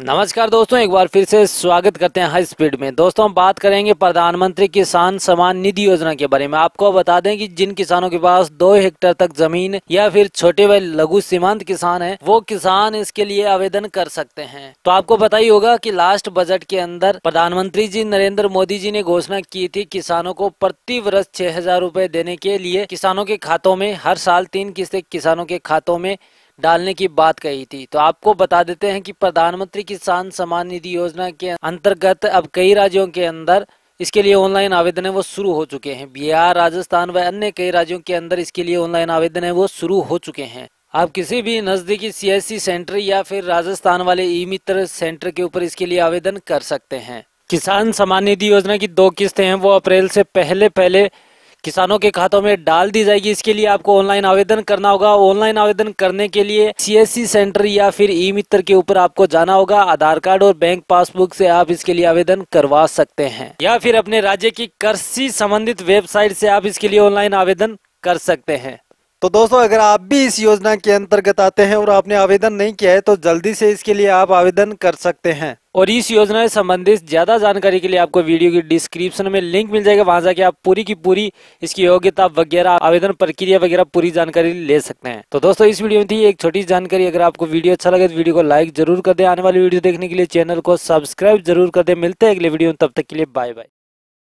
नमस्कार दोस्तों एक बार फिर से स्वागत करते हैं हाई स्पीड में दोस्तों हम बात करेंगे प्रधानमंत्री किसान सम्मान निधि योजना के बारे में आपको बता दें कि जिन किसानों के पास दो हेक्टेयर तक जमीन या फिर छोटे व लघु सीमांत किसान हैं वो किसान इसके लिए आवेदन कर सकते हैं तो आपको पता ही होगा कि लास्ट बजट के अंदर प्रधानमंत्री जी नरेंद्र मोदी जी ने घोषणा की थी किसानों को प्रति वर्ष छह हजार देने के लिए किसानों के खातों में हर साल तीन किस्ते किसानों के खातों में डालने की बात कही थी तो आपको बता देते हैं कि प्रधानमंत्री किसान सम्मान निधि योजना के अंतर्गत अब कई राज्यों के अंदर इसके लिए ऑनलाइन आवेदन है वो शुरू हो चुके हैं बिहार राजस्थान व अन्य कई राज्यों के अंदर इसके लिए ऑनलाइन आवेदन है वो शुरू हो चुके हैं आप किसी भी नज़दीकी सीएससी सेंटर या फिर राजस्थान वाले ई मित्र सेंटर के ऊपर इसके लिए आवेदन कर सकते हैं किसान सम्मान निधि योजना की दो किस्तें हैं वो अप्रैल से पहले पहले किसानों के खातों में डाल दी जाएगी इसके लिए आपको ऑनलाइन आवेदन करना होगा ऑनलाइन आवेदन करने के लिए सीएससी सेंटर या फिर ई मित्र के ऊपर आपको जाना होगा आधार कार्ड और बैंक पासबुक से आप इसके लिए आवेदन करवा सकते हैं या फिर अपने राज्य की कृषि संबंधित वेबसाइट से आप इसके लिए ऑनलाइन आवेदन कर सकते हैं तो दोस्तों अगर आप भी इस योजना के अंतर्गत आते हैं और आपने आवेदन नहीं किया है तो जल्दी से इसके लिए आप आवेदन कर सकते हैं और इस योजना से संबंधित ज्यादा जानकारी के लिए आपको वीडियो की डिस्क्रिप्शन में लिंक मिल जाएगा वहां जाके आप पूरी की पूरी इसकी योग्यता वगैरह आवेदन प्रक्रिया वगैरह पूरी जानकारी ले सकते हैं तो दोस्तों इस वीडियो में थी एक छोटी जानकारी अगर आपको वीडियो अच्छा लगे तो वीडियो को लाइक जरूर कर दे आने वाली वीडियो देखने के लिए चैनल को सब्सक्राइब जरूर कर दे मिलते हैं अगले वीडियो में तब तक के लिए बाय बाय